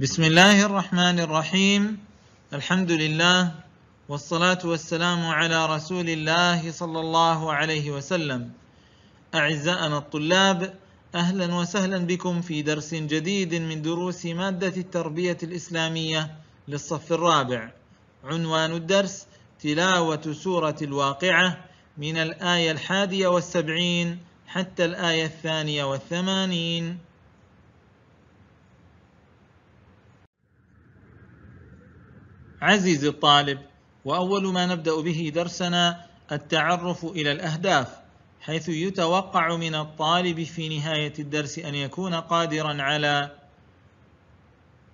بسم الله الرحمن الرحيم الحمد لله والصلاة والسلام على رسول الله صلى الله عليه وسلم أعزائنا الطلاب أهلا وسهلا بكم في درس جديد من دروس مادة التربية الإسلامية للصف الرابع عنوان الدرس تلاوة سورة الواقعة من الآية الحادية والسبعين حتى الآية الثانية والثمانين عزيزي الطالب وأول ما نبدأ به درسنا التعرف إلى الأهداف حيث يتوقع من الطالب في نهاية الدرس أن يكون قادرا على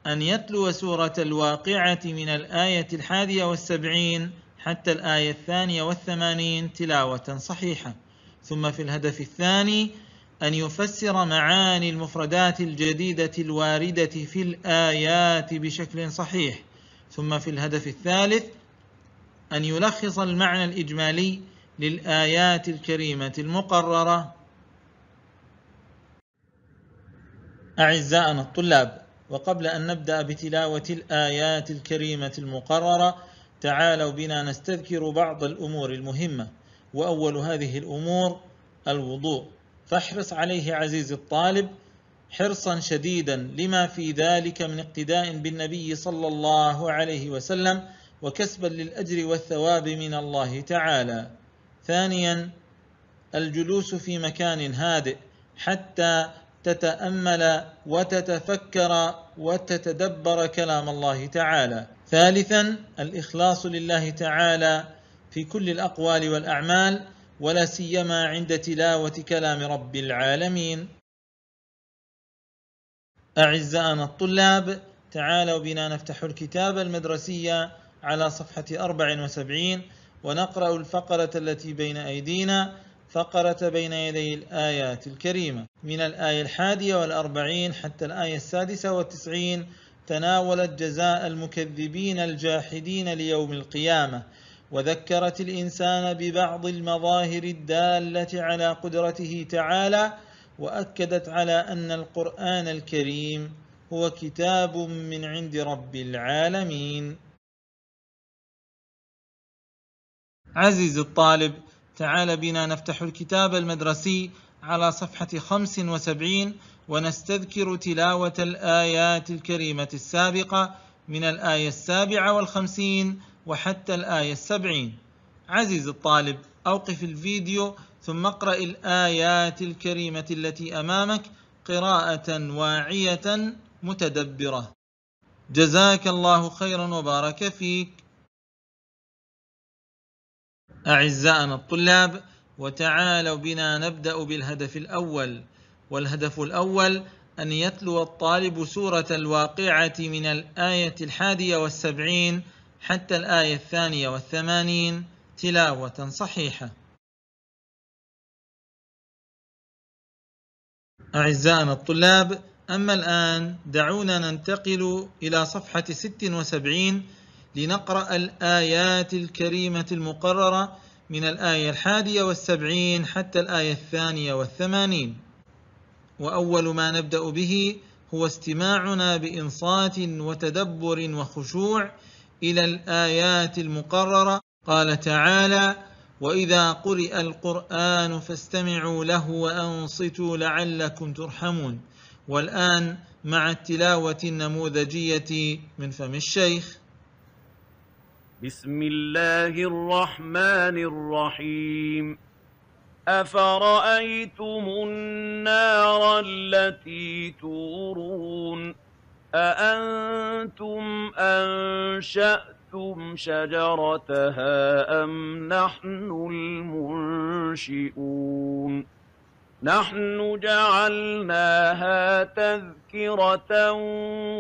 أن يتلو سورة الواقعة من الآية الحادية والسبعين حتى الآية الثانية والثمانين تلاوة صحيحة ثم في الهدف الثاني أن يفسر معاني المفردات الجديدة الواردة في الآيات بشكل صحيح ثم في الهدف الثالث أن يلخص المعنى الإجمالي للآيات الكريمة المقررة أعزائنا الطلاب وقبل أن نبدأ بتلاوة الآيات الكريمة المقررة تعالوا بنا نستذكر بعض الأمور المهمة وأول هذه الأمور الوضوء فاحرص عليه عزيزي الطالب حرصا شديدا لما في ذلك من اقتداء بالنبي صلى الله عليه وسلم وكسبا للاجر والثواب من الله تعالى ثانيا الجلوس في مكان هادئ حتى تتامل وتتفكر وتتدبر كلام الله تعالى ثالثا الاخلاص لله تعالى في كل الاقوال والاعمال ولا سيما عند تلاوه كلام رب العالمين أعزائنا الطلاب تعالوا بنا نفتح الكتاب المدرسي على صفحة 74 ونقرأ الفقرة التي بين أيدينا فقرة بين يدي الآيات الكريمة من الآية الحادية والأربعين حتى الآية السادسة والتسعين تناولت جزاء المكذبين الجاحدين ليوم القيامة وذكرت الإنسان ببعض المظاهر الدالة على قدرته تعالى وأكدت على أن القرآن الكريم هو كتاب من عند رب العالمين عزيزي الطالب تعال بنا نفتح الكتاب المدرسي على صفحة 75 ونستذكر تلاوة الآيات الكريمة السابقة من الآية السابعة والخمسين وحتى الآية السبعين عزيزي الطالب أوقف الفيديو ثم اقرأ الآيات الكريمة التي أمامك قراءة واعية متدبرة جزاك الله خيرا وبارك فيك أعزائنا الطلاب وتعالوا بنا نبدأ بالهدف الأول والهدف الأول أن يتلو الطالب سورة الواقعة من الآية الحادية والسبعين حتى الآية الثانية والثمانين تلاوة صحيحة أعزائنا الطلاب أما الآن دعونا ننتقل إلى صفحة 76 لنقرأ الآيات الكريمة المقررة من الآية الحادية والسبعين حتى الآية الثانية والثمانين وأول ما نبدأ به هو استماعنا بإنصات وتدبر وخشوع إلى الآيات المقررة قال تعالى وإذا قرئ القرآن فاستمعوا له وأنصتوا لعلكم ترحمون والآن مع التلاوة النموذجية من فم الشيخ بسم الله الرحمن الرحيم أفرأيتم النار التي تورون أأنتم أنشأتم أَنتُمْ شَجَرَتَهَا أَمْ نَحْنُ الْمُنشِئُونَ نحن جعلناها تذكرة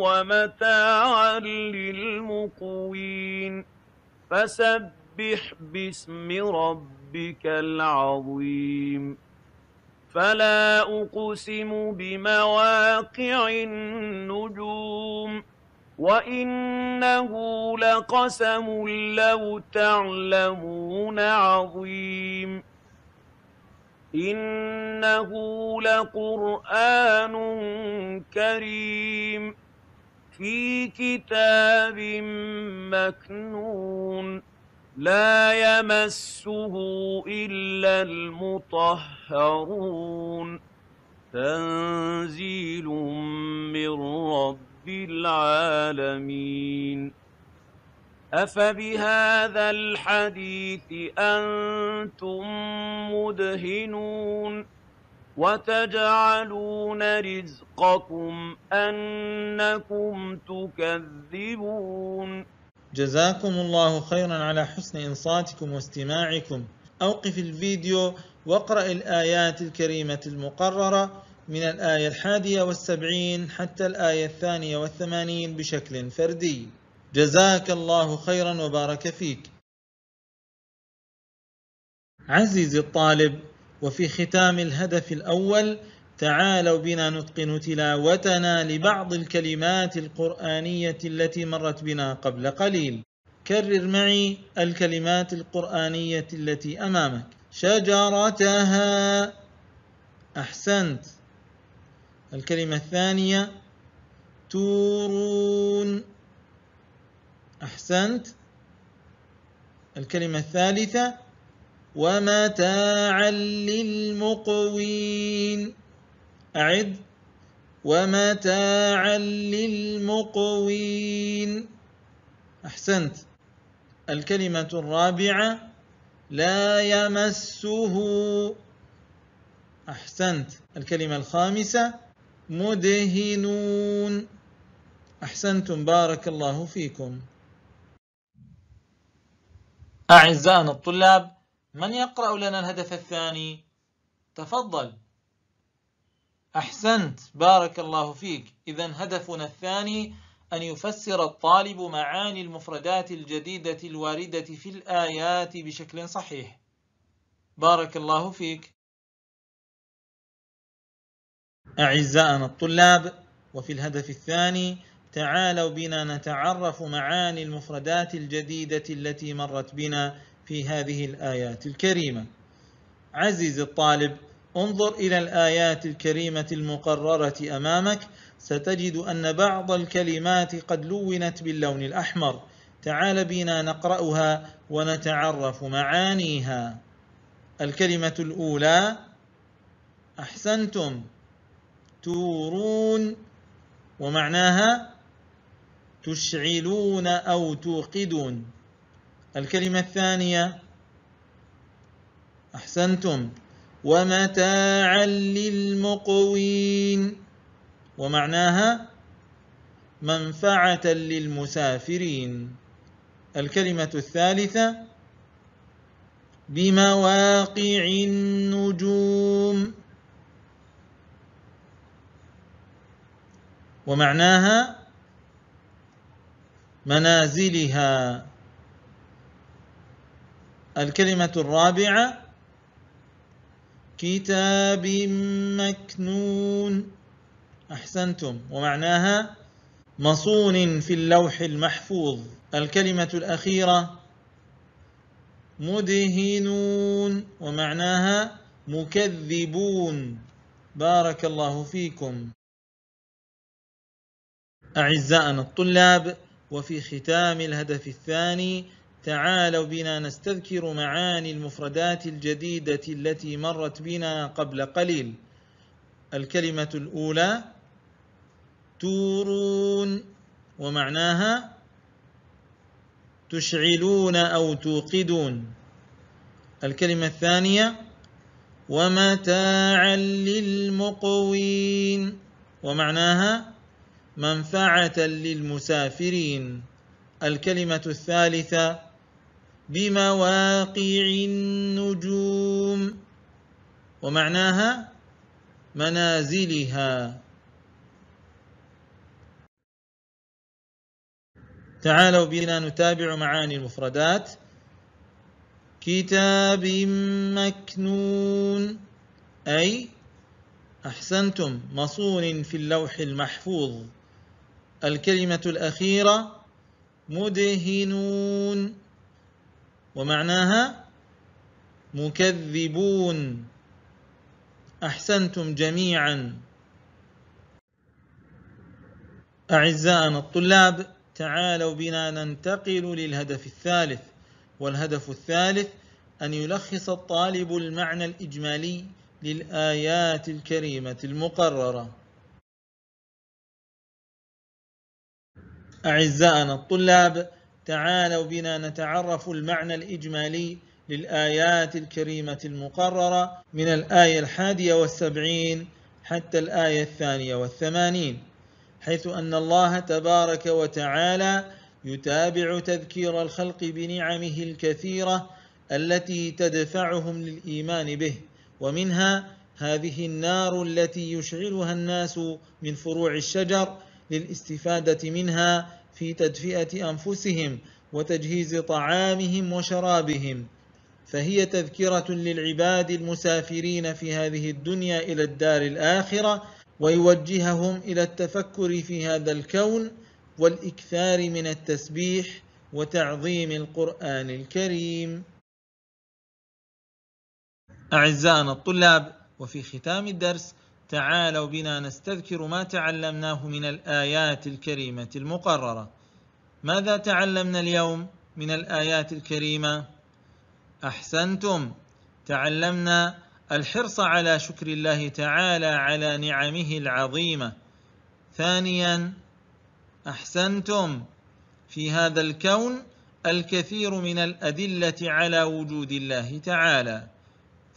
ومتاعا للمقوين فسبح باسم ربك العظيم فلا أقسم بمواقع النجوم وَإِنَّهُ لَقَسَمٌ لَّوْ تَعْلَمُونَ عَظِيمٌ إِنَّهُ لَقُرْآنٌ كَرِيمٌ فِي كِتَابٍ مَّكْنُونٍ لَا يَمَسُّهُ إِلَّا الْمُطَهَّرُونَ تَنزِيلٌ مِّن رَّبِّ رب العالمين أفبهذا الحديث أنتم مدهنون وتجعلون رزقكم أنكم تكذبون جزاكم الله خيرا على حسن إنصاتكم واستماعكم أوقف الفيديو واقرأ الآيات الكريمة المقررة من الآية الحادية والسبعين حتى الآية الثانية والثمانين بشكل فردي جزاك الله خيرا وبارك فيك عزيزي الطالب وفي ختام الهدف الأول تعالوا بنا نتقن تلاوتنا لبعض الكلمات القرآنية التي مرت بنا قبل قليل كرر معي الكلمات القرآنية التي أمامك شجرتها أحسنت الكلمة الثانية تورون أحسنت الكلمة الثالثة ومتاعا للمقوين أعد ومتاعا للمقوين أحسنت الكلمة الرابعة لا يمسه أحسنت الكلمة الخامسة مدهنون أحسنتم بارك الله فيكم أعزائنا الطلاب من يقرأ لنا الهدف الثاني؟ تفضل أحسنت بارك الله فيك إذا هدفنا الثاني أن يفسر الطالب معاني المفردات الجديدة الواردة في الآيات بشكل صحيح بارك الله فيك أعزائنا الطلاب وفي الهدف الثاني تعالوا بنا نتعرف معاني المفردات الجديدة التي مرت بنا في هذه الآيات الكريمة عزيزي الطالب انظر إلى الآيات الكريمة المقررة أمامك ستجد أن بعض الكلمات قد لونت باللون الأحمر تعال بنا نقرأها ونتعرف معانيها الكلمة الأولى أحسنتم تورون ومعناها تشعلون أو توقدون الكلمة الثانية أحسنتم ومتاعا للمقوين ومعناها منفعة للمسافرين الكلمة الثالثة بمواقع النجوم ومعناها منازلها الكلمة الرابعة كتاب مكنون أحسنتم ومعناها مصون في اللوح المحفوظ الكلمة الأخيرة مدهنون ومعناها مكذبون بارك الله فيكم أعزائنا الطلاب وفي ختام الهدف الثاني تعالوا بنا نستذكر معاني المفردات الجديدة التي مرت بنا قبل قليل الكلمة الأولى تورون ومعناها تشعلون أو توقدون الكلمة الثانية ومتاعا للمقوين ومعناها منفعة للمسافرين الكلمة الثالثة بمواقع النجوم ومعناها منازلها تعالوا بنا نتابع معاني المفردات كتاب مكنون أي أحسنتم مصون في اللوح المحفوظ الكلمة الأخيرة مدهنون ومعناها مكذبون أحسنتم جميعا أعزائنا الطلاب تعالوا بنا ننتقل للهدف الثالث والهدف الثالث أن يلخص الطالب المعنى الإجمالي للآيات الكريمة المقررة أعزائنا الطلاب تعالوا بنا نتعرف المعنى الإجمالي للآيات الكريمة المقررة من الآية الحادية والسبعين حتى الآية الثانية والثمانين حيث أن الله تبارك وتعالى يتابع تذكير الخلق بنعمه الكثيرة التي تدفعهم للإيمان به ومنها هذه النار التي يشعلها الناس من فروع الشجر للاستفادة منها في تدفئة أنفسهم وتجهيز طعامهم وشرابهم فهي تذكرة للعباد المسافرين في هذه الدنيا إلى الدار الآخرة ويوجههم إلى التفكر في هذا الكون والإكثار من التسبيح وتعظيم القرآن الكريم أعزائنا الطلاب وفي ختام الدرس تعالوا بنا نستذكر ما تعلمناه من الآيات الكريمة المقررة ماذا تعلمنا اليوم من الآيات الكريمة؟ أحسنتم تعلمنا الحرص على شكر الله تعالى على نعمه العظيمة ثانيا أحسنتم في هذا الكون الكثير من الأدلة على وجود الله تعالى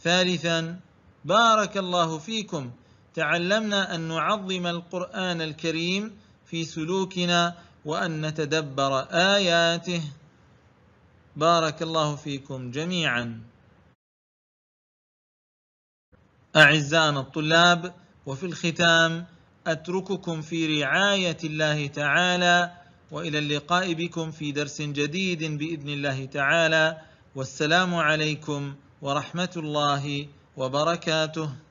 ثالثا بارك الله فيكم تعلمنا أن نعظم القرآن الكريم في سلوكنا وأن نتدبر آياته بارك الله فيكم جميعا أعزائنا الطلاب وفي الختام أترككم في رعاية الله تعالى وإلى اللقاء بكم في درس جديد بإذن الله تعالى والسلام عليكم ورحمة الله وبركاته